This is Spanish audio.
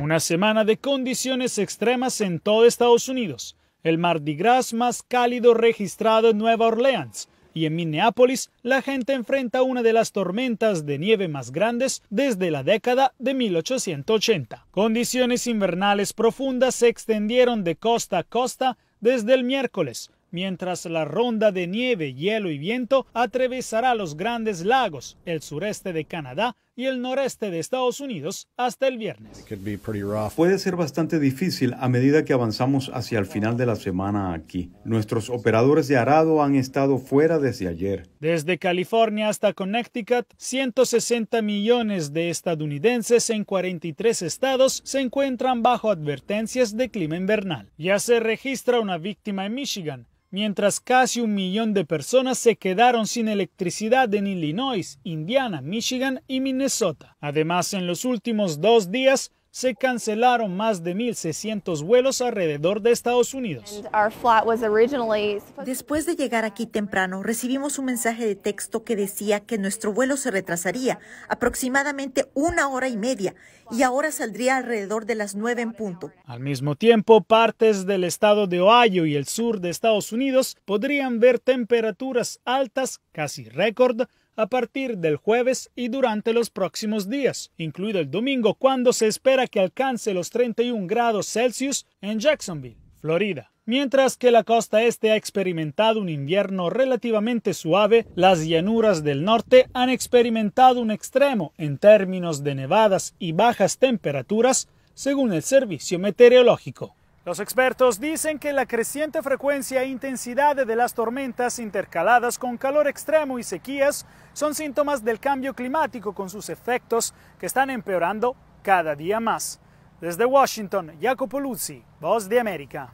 Una semana de condiciones extremas en todo Estados Unidos. El Mardi Gras más cálido registrado en Nueva Orleans. Y en Minneapolis, la gente enfrenta una de las tormentas de nieve más grandes desde la década de 1880. Condiciones invernales profundas se extendieron de costa a costa desde el miércoles, mientras la ronda de nieve, hielo y viento atravesará los grandes lagos, el sureste de Canadá, y el noreste de Estados Unidos hasta el viernes. Puede ser bastante difícil a medida que avanzamos hacia el final de la semana aquí. Nuestros operadores de arado han estado fuera desde ayer. Desde California hasta Connecticut, 160 millones de estadounidenses en 43 estados se encuentran bajo advertencias de clima invernal. Ya se registra una víctima en Michigan, mientras casi un millón de personas se quedaron sin electricidad en Illinois, Indiana, Michigan y Minnesota. Además, en los últimos dos días, se cancelaron más de 1.600 vuelos alrededor de Estados Unidos. Después de llegar aquí temprano, recibimos un mensaje de texto que decía que nuestro vuelo se retrasaría aproximadamente una hora y media y ahora saldría alrededor de las nueve en punto. Al mismo tiempo, partes del estado de Ohio y el sur de Estados Unidos podrían ver temperaturas altas, casi récord, a partir del jueves y durante los próximos días, incluido el domingo, cuando se espera que alcance los 31 grados Celsius en Jacksonville, Florida. Mientras que la costa este ha experimentado un invierno relativamente suave, las llanuras del norte han experimentado un extremo en términos de nevadas y bajas temperaturas, según el Servicio Meteorológico. Los expertos dicen que la creciente frecuencia e intensidad de las tormentas intercaladas con calor extremo y sequías son síntomas del cambio climático con sus efectos que están empeorando cada día más. Desde Washington, Jacopo Luzzi, Voz de América.